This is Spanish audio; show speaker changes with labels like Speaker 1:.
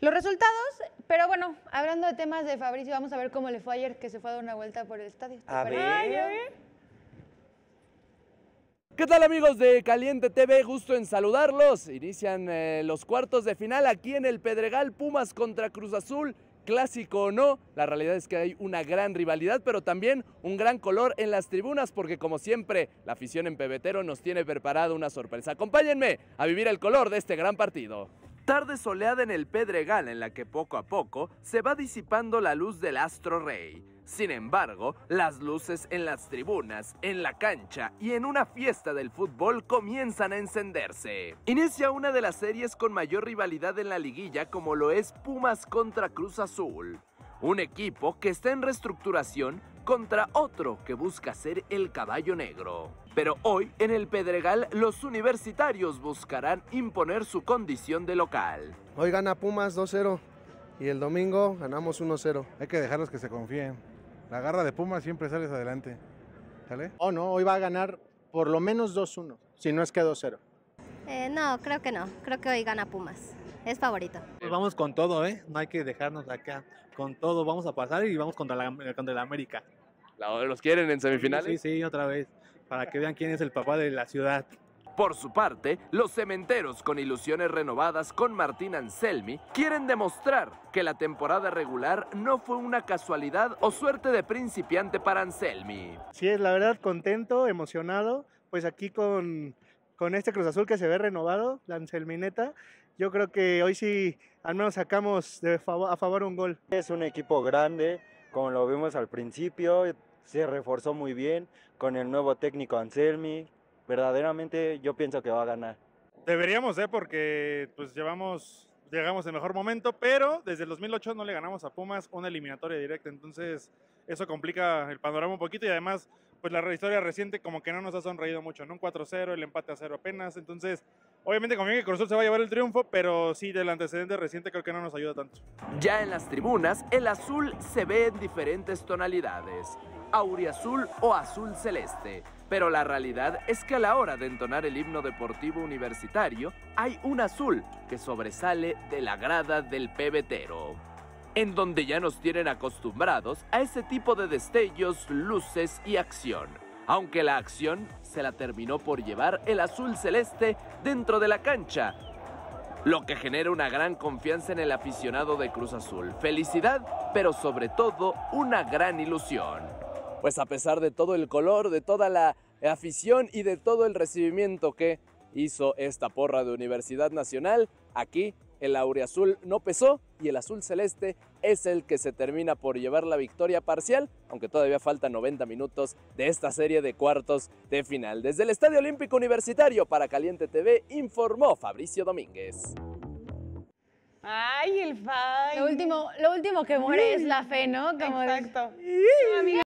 Speaker 1: Los resultados, pero bueno, hablando de temas de Fabricio, vamos a ver cómo le fue ayer que se fue a dar una vuelta por el estadio. A ver. a ver. ¿Qué tal amigos de Caliente TV? Gusto en saludarlos. Inician eh, los cuartos de final aquí en el Pedregal Pumas contra Cruz Azul clásico o no, la realidad es que hay una gran rivalidad, pero también un gran color en las tribunas, porque como siempre, la afición en Pebetero nos tiene preparada una sorpresa. Acompáñenme a vivir el color de este gran partido. Tarde soleada en el Pedregal en la que poco a poco se va disipando la luz del astro rey. Sin embargo, las luces en las tribunas, en la cancha y en una fiesta del fútbol comienzan a encenderse. Inicia una de las series con mayor rivalidad en la liguilla como lo es Pumas contra Cruz Azul. Un equipo que está en reestructuración contra otro que busca ser el caballo negro. Pero hoy, en el Pedregal, los universitarios buscarán imponer su condición de local. Hoy gana Pumas 2-0 y el domingo ganamos 1-0. Hay que dejarlos que se confíen. La garra de Pumas siempre sales adelante. ¿Sale? Oh, no, hoy va a ganar por lo menos 2-1, si no es que 2-0. Eh, no, creo que no. Creo que hoy gana Pumas. Es favorito. Pues vamos con todo, ¿eh? No hay que dejarnos acá. Con todo vamos a pasar y vamos contra contra la América. ¿Los quieren en semifinales? Sí, sí, otra vez, para que vean quién es el papá de la ciudad. Por su parte, los cementeros con ilusiones renovadas con Martín Anselmi quieren demostrar que la temporada regular no fue una casualidad o suerte de principiante para Anselmi. Sí, es la verdad contento, emocionado, pues aquí con, con este Cruz Azul que se ve renovado, la Anselmineta, yo creo que hoy sí al menos sacamos a favor un gol. Es un equipo grande, como lo vimos al principio, se reforzó muy bien con el nuevo técnico Anselmi. Verdaderamente yo pienso que va a ganar. Deberíamos, ¿eh? porque pues llevamos, llegamos el mejor momento, pero desde el 2008 no le ganamos a Pumas una eliminatoria directa, entonces eso complica el panorama un poquito y además pues la historia reciente como que no nos ha sonreído mucho, ¿no? Un 4-0, el empate a 0 apenas, entonces Obviamente conviene que Cruzul se va a llevar el triunfo, pero sí, del antecedente reciente creo que no nos ayuda tanto. Ya en las tribunas, el azul se ve en diferentes tonalidades auriazul o azul celeste. Pero la realidad es que a la hora de entonar el himno deportivo universitario, hay un azul que sobresale de la grada del pebetero. En donde ya nos tienen acostumbrados a ese tipo de destellos, luces y acción. Aunque la acción se la terminó por llevar el azul celeste dentro de la cancha, lo que genera una gran confianza en el aficionado de Cruz Azul. Felicidad, pero sobre todo una gran ilusión pues a pesar de todo el color, de toda la afición y de todo el recibimiento que hizo esta porra de Universidad Nacional, aquí el aureazul no pesó y el azul celeste es el que se termina por llevar la victoria parcial, aunque todavía faltan 90 minutos de esta serie de cuartos de final. Desde el Estadio Olímpico Universitario para Caliente TV informó Fabricio Domínguez. Ay, el fan. Lo último, lo último que muere es la fe, ¿no? Como Exacto. ¡Amiga!